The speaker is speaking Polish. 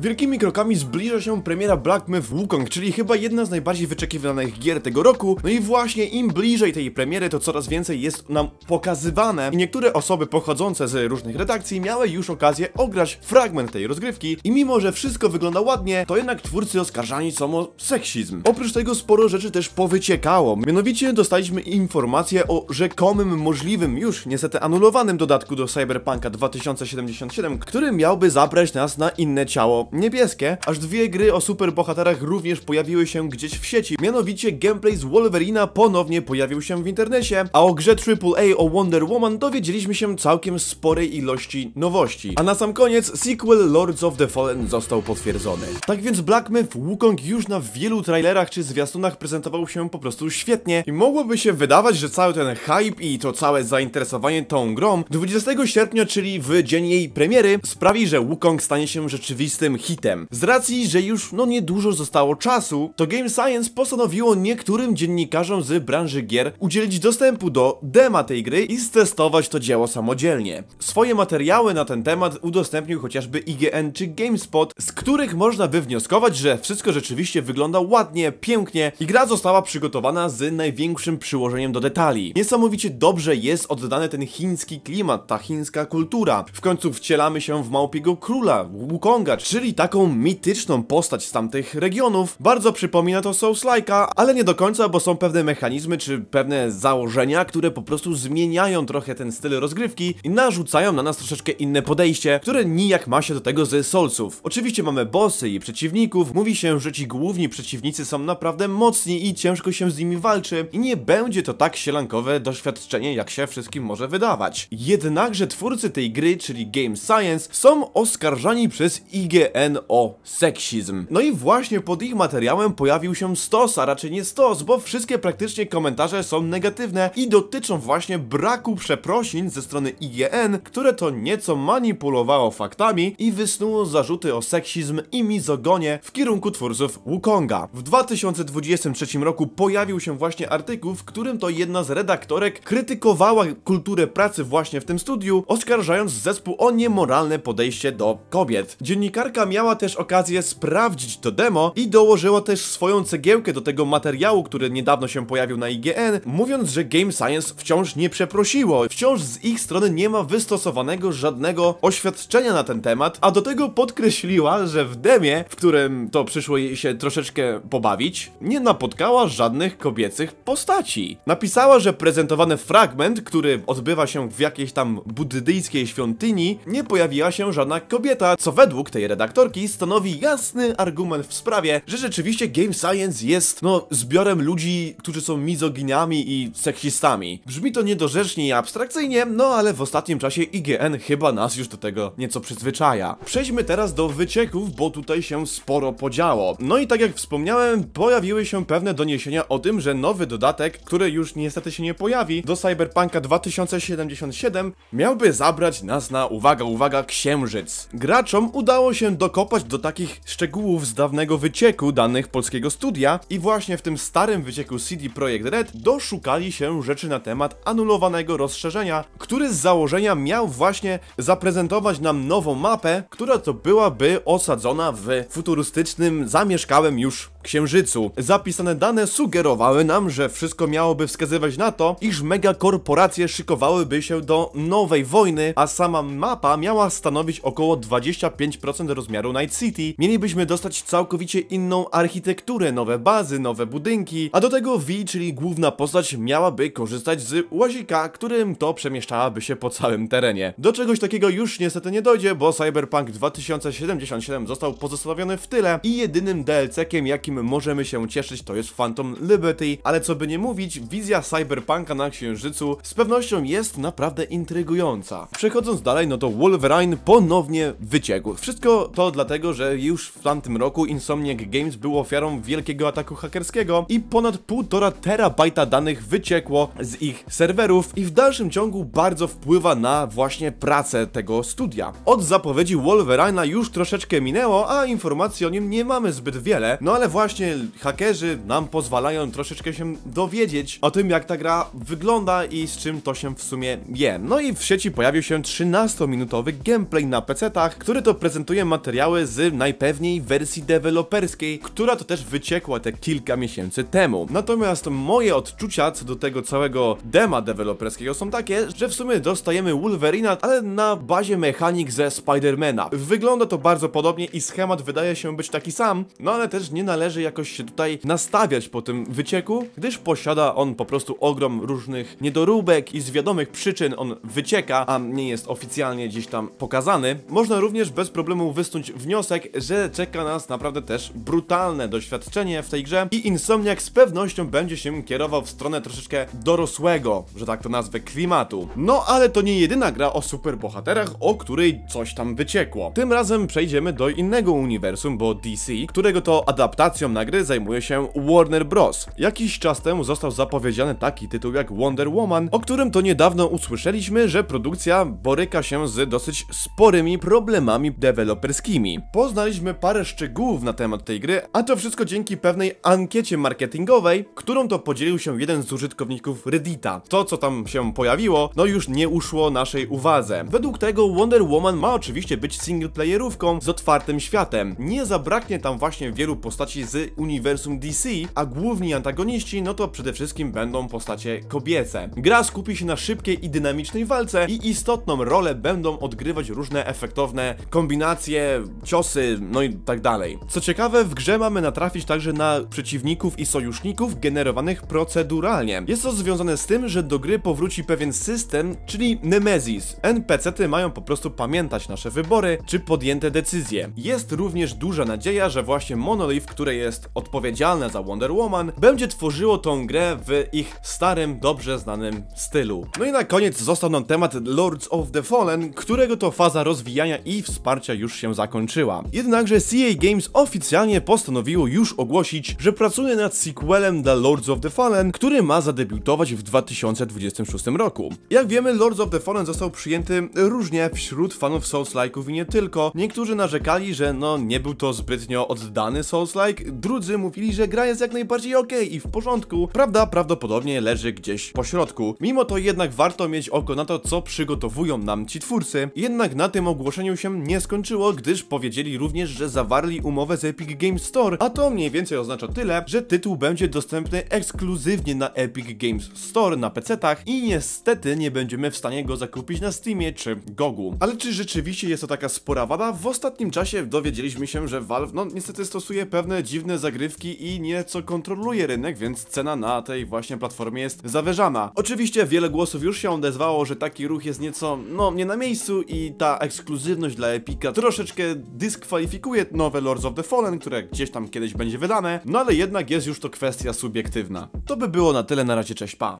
Wielkimi krokami zbliża się premiera Black Myth Wukong, czyli chyba jedna z najbardziej wyczekiwanych gier tego roku. No i właśnie im bliżej tej premiery, to coraz więcej jest nam pokazywane. I niektóre osoby pochodzące z różnych redakcji miały już okazję ograć fragment tej rozgrywki i mimo, że wszystko wygląda ładnie, to jednak twórcy oskarżani są o seksizm. Oprócz tego sporo rzeczy też powyciekało. Mianowicie dostaliśmy informację o rzekomym możliwym, już niestety anulowanym dodatku do Cyberpunka 2077, który miałby zabrać nas na inne ciało niebieskie, aż dwie gry o superbohaterach również pojawiły się gdzieś w sieci. Mianowicie gameplay z Wolverina ponownie pojawił się w internecie, a o grze AAA o Wonder Woman dowiedzieliśmy się całkiem sporej ilości nowości. A na sam koniec sequel Lords of the Fallen został potwierdzony. Tak więc Black Myth Wukong już na wielu trailerach czy zwiastunach prezentował się po prostu świetnie i mogłoby się wydawać, że cały ten hype i to całe zainteresowanie tą grą 20 sierpnia, czyli w dzień jej premiery, sprawi, że Wukong stanie się rzeczywistym hitem. Z racji, że już no niedużo zostało czasu, to Game Science postanowiło niektórym dziennikarzom z branży gier udzielić dostępu do dema tej gry i stestować to dzieło samodzielnie. Swoje materiały na ten temat udostępnił chociażby IGN czy GameSpot, z których można wywnioskować, że wszystko rzeczywiście wygląda ładnie, pięknie i gra została przygotowana z największym przyłożeniem do detali. Niesamowicie dobrze jest oddany ten chiński klimat, ta chińska kultura. W końcu wcielamy się w małpiego króla, Wukonga czy stworzyli taką mityczną postać z tamtych regionów. Bardzo przypomina to Souls Like'a, ale nie do końca, bo są pewne mechanizmy czy pewne założenia, które po prostu zmieniają trochę ten styl rozgrywki i narzucają na nas troszeczkę inne podejście, które nijak ma się do tego z Soulsów. Oczywiście mamy bossy i przeciwników, mówi się, że ci główni przeciwnicy są naprawdę mocni i ciężko się z nimi walczy i nie będzie to tak sielankowe doświadczenie, jak się wszystkim może wydawać. Jednakże twórcy tej gry, czyli Game Science, są oskarżani przez IG o seksizm. No i właśnie pod ich materiałem pojawił się stos, a raczej nie stos, bo wszystkie praktycznie komentarze są negatywne i dotyczą właśnie braku przeprosin ze strony IGN, które to nieco manipulowało faktami i wysnuło zarzuty o seksizm i mizogonie w kierunku twórców Wukonga. W 2023 roku pojawił się właśnie artykuł, w którym to jedna z redaktorek krytykowała kulturę pracy właśnie w tym studiu, oskarżając zespół o niemoralne podejście do kobiet. Dziennikarka miała też okazję sprawdzić to demo i dołożyła też swoją cegiełkę do tego materiału, który niedawno się pojawił na IGN, mówiąc, że Game Science wciąż nie przeprosiło. Wciąż z ich strony nie ma wystosowanego żadnego oświadczenia na ten temat, a do tego podkreśliła, że w demie, w którym to przyszło jej się troszeczkę pobawić, nie napotkała żadnych kobiecych postaci. Napisała, że prezentowany fragment, który odbywa się w jakiejś tam buddyjskiej świątyni, nie pojawiła się żadna kobieta, co według tej redakcji aktorki stanowi jasny argument w sprawie, że rzeczywiście Game Science jest, no, zbiorem ludzi, którzy są mizoginiami i seksistami. Brzmi to niedorzecznie i abstrakcyjnie, no ale w ostatnim czasie IGN chyba nas już do tego nieco przyzwyczaja. Przejdźmy teraz do wycieków, bo tutaj się sporo podziało. No i tak jak wspomniałem, pojawiły się pewne doniesienia o tym, że nowy dodatek, który już niestety się nie pojawi, do Cyberpunka 2077 miałby zabrać nas na, uwaga, uwaga, księżyc. Graczom udało się dokopać do takich szczegółów z dawnego wycieku danych polskiego studia i właśnie w tym starym wycieku CD Projekt Red doszukali się rzeczy na temat anulowanego rozszerzenia, który z założenia miał właśnie zaprezentować nam nową mapę, która to byłaby osadzona w futurystycznym, zamieszkałym już Księżycu. Zapisane dane sugerowały nam, że wszystko miałoby wskazywać na to, iż megakorporacje szykowałyby się do nowej wojny, a sama mapa miała stanowić około 25% rozmiaru Night City. Mielibyśmy dostać całkowicie inną architekturę, nowe bazy, nowe budynki, a do tego V, czyli główna postać, miałaby korzystać z łazika, którym to przemieszczałaby się po całym terenie. Do czegoś takiego już niestety nie dojdzie, bo Cyberpunk 2077 został pozostawiony w tyle i jedynym DLC-kiem, jakim możemy się cieszyć, to jest Phantom Liberty, ale co by nie mówić, wizja cyberpunka na Księżycu z pewnością jest naprawdę intrygująca. Przechodząc dalej, no to Wolverine ponownie wyciekł. Wszystko to dlatego, że już w tamtym roku Insomniac Games był ofiarą wielkiego ataku hakerskiego i ponad 1,5 terabajta danych wyciekło z ich serwerów i w dalszym ciągu bardzo wpływa na właśnie pracę tego studia. Od zapowiedzi Wolverina już troszeczkę minęło, a informacji o nim nie mamy zbyt wiele, no ale właśnie właśnie hakerzy nam pozwalają troszeczkę się dowiedzieć o tym, jak ta gra wygląda i z czym to się w sumie je. No i w sieci pojawił się 13-minutowy gameplay na PC-tach, który to prezentuje materiały z najpewniej wersji deweloperskiej, która to też wyciekła te kilka miesięcy temu. Natomiast moje odczucia co do tego całego dema deweloperskiego są takie, że w sumie dostajemy Wolverina, ale na bazie mechanik ze Spidermana. Wygląda to bardzo podobnie i schemat wydaje się być taki sam, no ale też nie należy należy jakoś się tutaj nastawiać po tym wycieku, gdyż posiada on po prostu ogrom różnych niedoróbek i z wiadomych przyczyn on wycieka, a nie jest oficjalnie gdzieś tam pokazany. Można również bez problemu wysnuć wniosek, że czeka nas naprawdę też brutalne doświadczenie w tej grze i Insomniak z pewnością będzie się kierował w stronę troszeczkę dorosłego, że tak to nazwę, klimatu. No ale to nie jedyna gra o superbohaterach, o której coś tam wyciekło. Tym razem przejdziemy do innego uniwersum, bo DC, którego to adaptacja adaptacją na gry zajmuje się Warner Bros. Jakiś czas temu został zapowiedziany taki tytuł jak Wonder Woman, o którym to niedawno usłyszeliśmy, że produkcja boryka się z dosyć sporymi problemami deweloperskimi. Poznaliśmy parę szczegółów na temat tej gry, a to wszystko dzięki pewnej ankiecie marketingowej, którą to podzielił się jeden z użytkowników Reddita. To, co tam się pojawiło, no już nie uszło naszej uwadze. Według tego Wonder Woman ma oczywiście być singleplayerówką z otwartym światem. Nie zabraknie tam właśnie wielu postaci z uniwersum DC, a główni antagoniści no to przede wszystkim będą postacie kobiece. Gra skupi się na szybkiej i dynamicznej walce i istotną rolę będą odgrywać różne efektowne kombinacje, ciosy, no i tak dalej. Co ciekawe, w grze mamy natrafić także na przeciwników i sojuszników generowanych proceduralnie. Jest to związane z tym, że do gry powróci pewien system, czyli Nemesis. NPC-ty mają po prostu pamiętać nasze wybory czy podjęte decyzje. Jest również duża nadzieja, że właśnie Monolith, której jest odpowiedzialne za Wonder Woman, będzie tworzyło tą grę w ich starym, dobrze znanym stylu. No i na koniec został nam temat Lords of the Fallen, którego to faza rozwijania i wsparcia już się zakończyła. Jednakże CA Games oficjalnie postanowiło już ogłosić, że pracuje nad sequelem dla Lords of the Fallen, który ma zadebiutować w 2026 roku. Jak wiemy, Lords of the Fallen został przyjęty różnie wśród fanów Souls-like'ów i nie tylko. Niektórzy narzekali, że no nie był to zbytnio oddany Souls-like, drudzy mówili, że gra jest jak najbardziej ok i w porządku. Prawda prawdopodobnie leży gdzieś po środku. Mimo to jednak warto mieć oko na to, co przygotowują nam ci twórcy. Jednak na tym ogłoszeniu się nie skończyło, gdyż powiedzieli również, że zawarli umowę z Epic Games Store, a to mniej więcej oznacza tyle, że tytuł będzie dostępny ekskluzywnie na Epic Games Store na PC-tach i niestety nie będziemy w stanie go zakupić na Steamie czy Gogu. Ale czy rzeczywiście jest to taka spora wada? W ostatnim czasie dowiedzieliśmy się, że Valve no niestety stosuje pewne dziwne dziwne zagrywki i nieco kontroluje rynek, więc cena na tej właśnie platformie jest zawyżana. Oczywiście wiele głosów już się odezwało, że taki ruch jest nieco, no, nie na miejscu i ta ekskluzywność dla Epica troszeczkę dyskwalifikuje nowe Lords of the Fallen, które gdzieś tam kiedyś będzie wydane, no ale jednak jest już to kwestia subiektywna. To by było na tyle, na razie, cześć, pa!